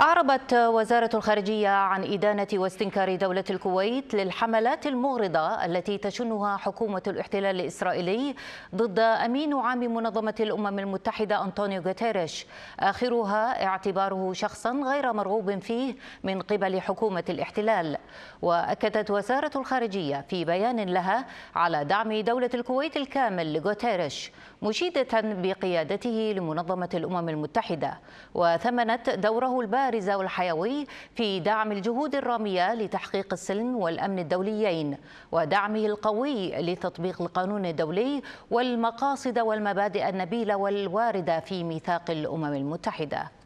أعربت وزارة الخارجية عن إدانة واستنكار دولة الكويت للحملات المغرضة التي تشنها حكومة الاحتلال الإسرائيلي ضد أمين عام منظمة الأمم المتحدة أنطونيو غوتيريش آخرها اعتباره شخصا غير مرغوب فيه من قبل حكومة الاحتلال وأكدت وزارة الخارجية في بيان لها على دعم دولة الكويت الكامل لغوتيريش مشيدة بقيادته لمنظمة الأمم المتحدة وثمنت دوره البارز البارزة والحيوي في دعم الجهود الرامية لتحقيق السلم والأمن الدوليين ودعمه القوي لتطبيق القانون الدولي والمقاصد والمبادئ النبيلة والواردة في ميثاق الأمم المتحدة